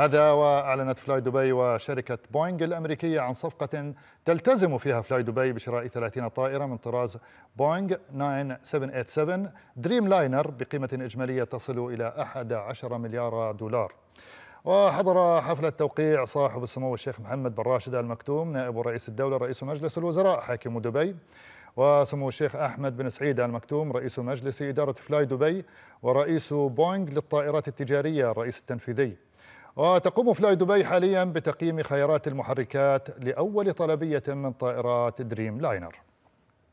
هذا وأعلنت فلاي دبي وشركة بوينغ الأمريكية عن صفقة تلتزم فيها فلاي دبي بشراء 30 طائرة من طراز بوينغ 9787 دريم لاينر بقيمة إجمالية تصل إلى 11 مليار دولار وحضر حفلة توقيع صاحب السمو الشيخ محمد بن راشد آل مكتوم نائب رئيس الدولة رئيس مجلس الوزراء حاكم دبي وسمو الشيخ أحمد بن سعيد آل مكتوم رئيس مجلس إدارة فلاي دبي ورئيس بوينغ للطائرات التجارية الرئيس التنفيذي وتقوم فلاي دبي حاليا بتقييم خيارات المحركات لأول طلبية من طائرات دريم لاينر